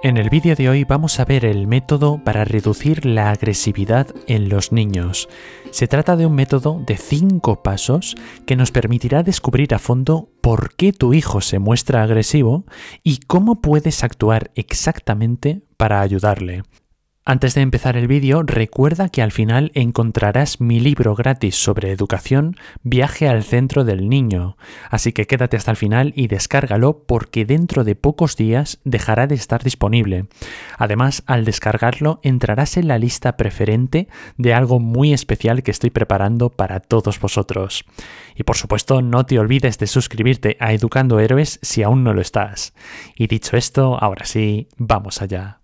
En el vídeo de hoy vamos a ver el método para reducir la agresividad en los niños. Se trata de un método de 5 pasos que nos permitirá descubrir a fondo por qué tu hijo se muestra agresivo y cómo puedes actuar exactamente para ayudarle. Antes de empezar el vídeo, recuerda que al final encontrarás mi libro gratis sobre educación, Viaje al centro del niño. Así que quédate hasta el final y descárgalo porque dentro de pocos días dejará de estar disponible. Además, al descargarlo entrarás en la lista preferente de algo muy especial que estoy preparando para todos vosotros. Y por supuesto, no te olvides de suscribirte a Educando Héroes si aún no lo estás. Y dicho esto, ahora sí, vamos allá.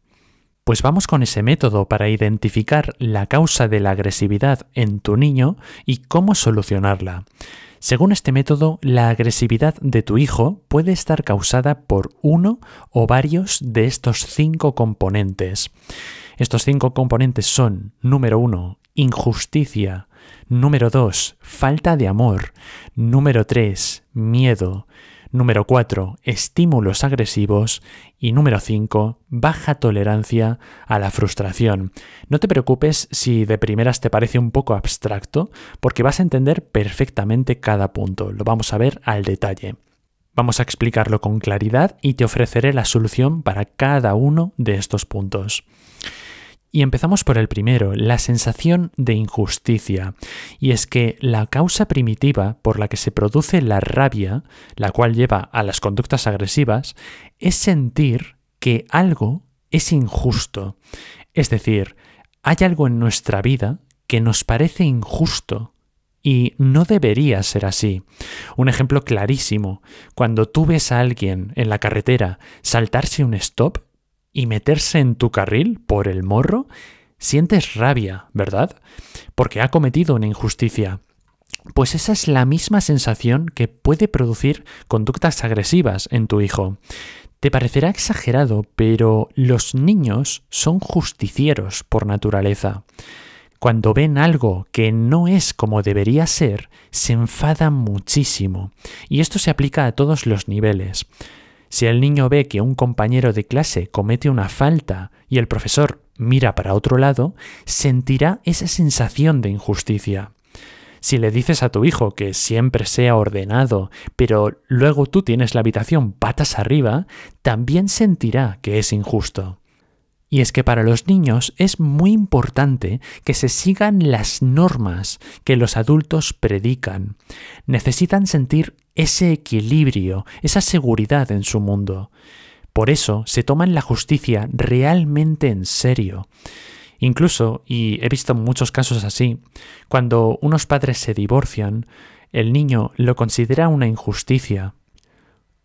Pues vamos con ese método para identificar la causa de la agresividad en tu niño y cómo solucionarla. Según este método, la agresividad de tu hijo puede estar causada por uno o varios de estos cinco componentes. Estos cinco componentes son, número uno, injusticia, número dos, falta de amor, número tres, miedo, Número 4. Estímulos agresivos. Y número 5. Baja tolerancia a la frustración. No te preocupes si de primeras te parece un poco abstracto, porque vas a entender perfectamente cada punto. Lo vamos a ver al detalle. Vamos a explicarlo con claridad y te ofreceré la solución para cada uno de estos puntos. Y empezamos por el primero, la sensación de injusticia. Y es que la causa primitiva por la que se produce la rabia, la cual lleva a las conductas agresivas, es sentir que algo es injusto. Es decir, hay algo en nuestra vida que nos parece injusto y no debería ser así. Un ejemplo clarísimo, cuando tú ves a alguien en la carretera saltarse un stop, y meterse en tu carril por el morro, sientes rabia, ¿verdad? Porque ha cometido una injusticia. Pues esa es la misma sensación que puede producir conductas agresivas en tu hijo. Te parecerá exagerado, pero los niños son justicieros por naturaleza. Cuando ven algo que no es como debería ser, se enfadan muchísimo. Y esto se aplica a todos los niveles. Si el niño ve que un compañero de clase comete una falta y el profesor mira para otro lado, sentirá esa sensación de injusticia. Si le dices a tu hijo que siempre sea ordenado, pero luego tú tienes la habitación patas arriba, también sentirá que es injusto. Y es que para los niños es muy importante que se sigan las normas que los adultos predican. Necesitan sentir ese equilibrio, esa seguridad en su mundo. Por eso se toman la justicia realmente en serio. Incluso, y he visto muchos casos así, cuando unos padres se divorcian, el niño lo considera una injusticia.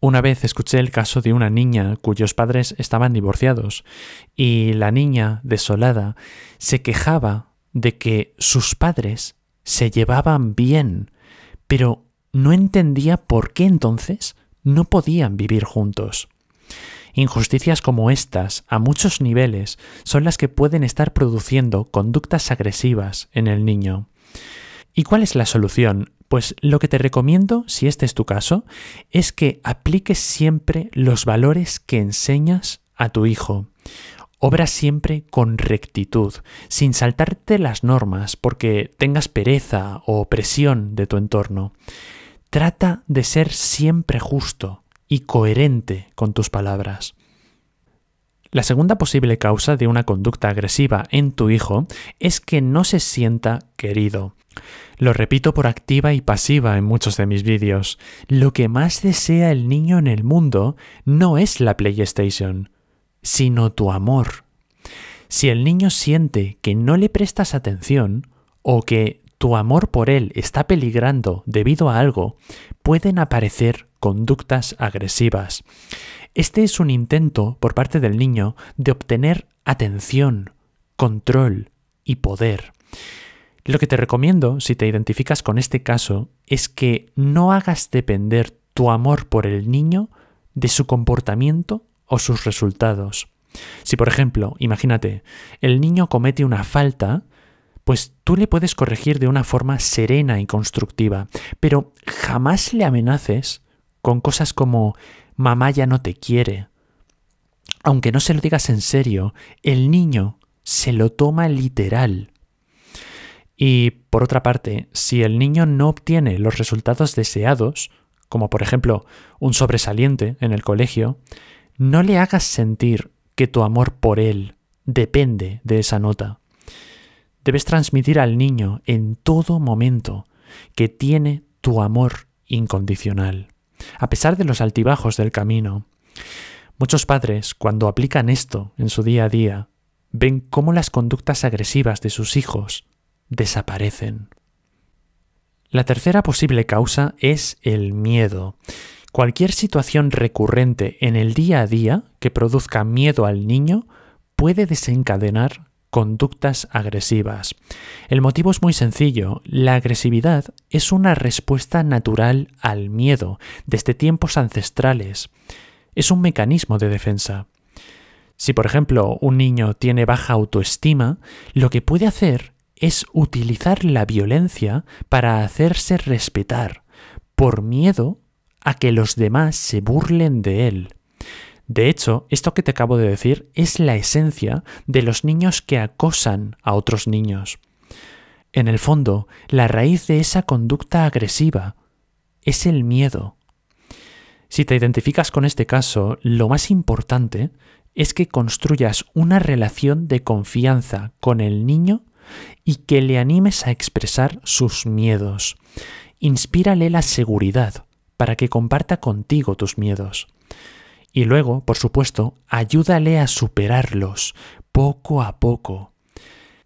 Una vez escuché el caso de una niña cuyos padres estaban divorciados, y la niña, desolada, se quejaba de que sus padres se llevaban bien, pero no entendía por qué entonces no podían vivir juntos. Injusticias como estas, a muchos niveles, son las que pueden estar produciendo conductas agresivas en el niño. ¿Y cuál es la solución? Pues lo que te recomiendo, si este es tu caso, es que apliques siempre los valores que enseñas a tu hijo. Obra siempre con rectitud, sin saltarte las normas porque tengas pereza o presión de tu entorno. Trata de ser siempre justo y coherente con tus palabras. La segunda posible causa de una conducta agresiva en tu hijo es que no se sienta querido. Lo repito por activa y pasiva en muchos de mis vídeos. Lo que más desea el niño en el mundo no es la PlayStation, sino tu amor. Si el niño siente que no le prestas atención o que tu amor por él está peligrando debido a algo, pueden aparecer conductas agresivas. Este es un intento por parte del niño de obtener atención, control y poder. Lo que te recomiendo, si te identificas con este caso, es que no hagas depender tu amor por el niño de su comportamiento o sus resultados. Si, por ejemplo, imagínate, el niño comete una falta, pues tú le puedes corregir de una forma serena y constructiva, pero jamás le amenaces con cosas como mamá ya no te quiere. Aunque no se lo digas en serio, el niño se lo toma literal. Y por otra parte, si el niño no obtiene los resultados deseados, como por ejemplo un sobresaliente en el colegio, no le hagas sentir que tu amor por él depende de esa nota. Debes transmitir al niño en todo momento que tiene tu amor incondicional, a pesar de los altibajos del camino. Muchos padres, cuando aplican esto en su día a día, ven cómo las conductas agresivas de sus hijos desaparecen. La tercera posible causa es el miedo. Cualquier situación recurrente en el día a día que produzca miedo al niño puede desencadenar conductas agresivas. El motivo es muy sencillo. La agresividad es una respuesta natural al miedo desde tiempos ancestrales. Es un mecanismo de defensa. Si, por ejemplo, un niño tiene baja autoestima, lo que puede hacer es utilizar la violencia para hacerse respetar, por miedo a que los demás se burlen de él. De hecho, esto que te acabo de decir es la esencia de los niños que acosan a otros niños. En el fondo, la raíz de esa conducta agresiva es el miedo. Si te identificas con este caso, lo más importante es que construyas una relación de confianza con el niño y que le animes a expresar sus miedos. Inspírale la seguridad para que comparta contigo tus miedos. Y luego, por supuesto, ayúdale a superarlos poco a poco.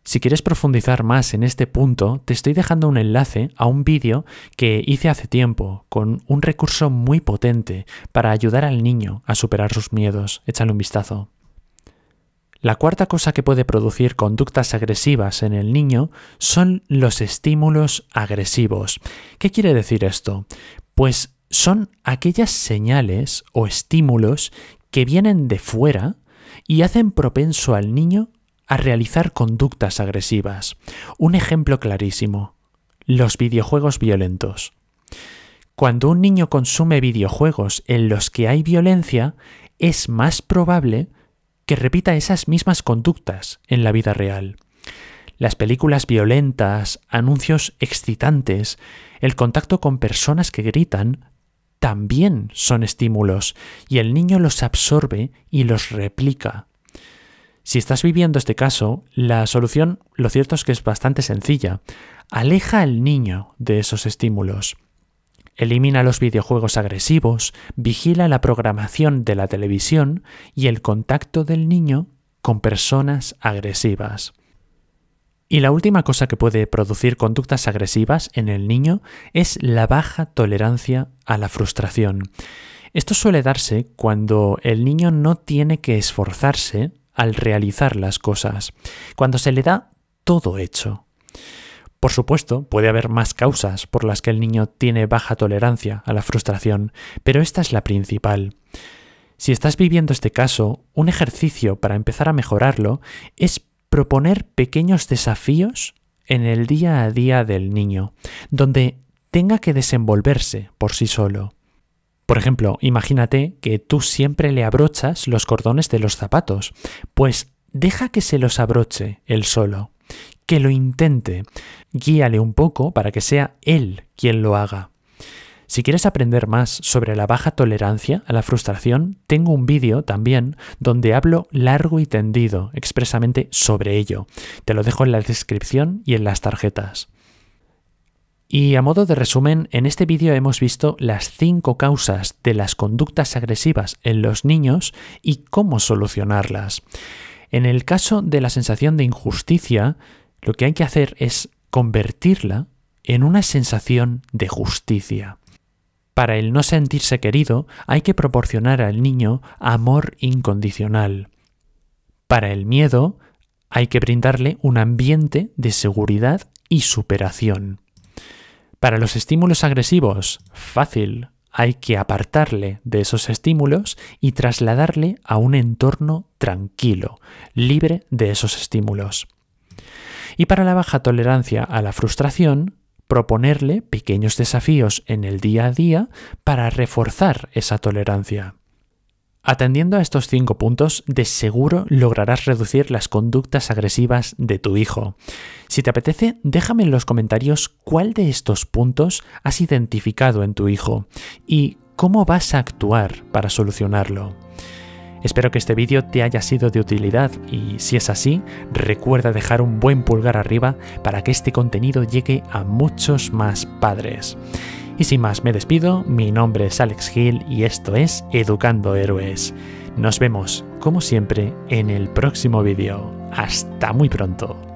Si quieres profundizar más en este punto, te estoy dejando un enlace a un vídeo que hice hace tiempo con un recurso muy potente para ayudar al niño a superar sus miedos. Échale un vistazo. La cuarta cosa que puede producir conductas agresivas en el niño son los estímulos agresivos. ¿Qué quiere decir esto? Pues son aquellas señales o estímulos que vienen de fuera y hacen propenso al niño a realizar conductas agresivas. Un ejemplo clarísimo, los videojuegos violentos. Cuando un niño consume videojuegos en los que hay violencia, es más probable que repita esas mismas conductas en la vida real. Las películas violentas, anuncios excitantes, el contacto con personas que gritan también son estímulos y el niño los absorbe y los replica. Si estás viviendo este caso, la solución lo cierto es que es bastante sencilla. Aleja al niño de esos estímulos. Elimina los videojuegos agresivos, vigila la programación de la televisión y el contacto del niño con personas agresivas. Y la última cosa que puede producir conductas agresivas en el niño es la baja tolerancia a la frustración. Esto suele darse cuando el niño no tiene que esforzarse al realizar las cosas, cuando se le da todo hecho. Por supuesto, puede haber más causas por las que el niño tiene baja tolerancia a la frustración, pero esta es la principal. Si estás viviendo este caso, un ejercicio para empezar a mejorarlo es proponer pequeños desafíos en el día a día del niño, donde tenga que desenvolverse por sí solo. Por ejemplo, imagínate que tú siempre le abrochas los cordones de los zapatos, pues deja que se los abroche él solo, que lo intente, guíale un poco para que sea él quien lo haga. Si quieres aprender más sobre la baja tolerancia a la frustración, tengo un vídeo también donde hablo largo y tendido expresamente sobre ello. Te lo dejo en la descripción y en las tarjetas. Y a modo de resumen, en este vídeo hemos visto las cinco causas de las conductas agresivas en los niños y cómo solucionarlas. En el caso de la sensación de injusticia, lo que hay que hacer es convertirla en una sensación de justicia. Para el no sentirse querido hay que proporcionar al niño amor incondicional. Para el miedo hay que brindarle un ambiente de seguridad y superación. Para los estímulos agresivos, fácil, hay que apartarle de esos estímulos y trasladarle a un entorno tranquilo, libre de esos estímulos. Y para la baja tolerancia a la frustración, proponerle pequeños desafíos en el día a día para reforzar esa tolerancia. Atendiendo a estos cinco puntos, de seguro lograrás reducir las conductas agresivas de tu hijo. Si te apetece, déjame en los comentarios cuál de estos puntos has identificado en tu hijo y cómo vas a actuar para solucionarlo. Espero que este vídeo te haya sido de utilidad y si es así, recuerda dejar un buen pulgar arriba para que este contenido llegue a muchos más padres. Y sin más, me despido, mi nombre es Alex Gil y esto es Educando Héroes. Nos vemos, como siempre, en el próximo vídeo. Hasta muy pronto.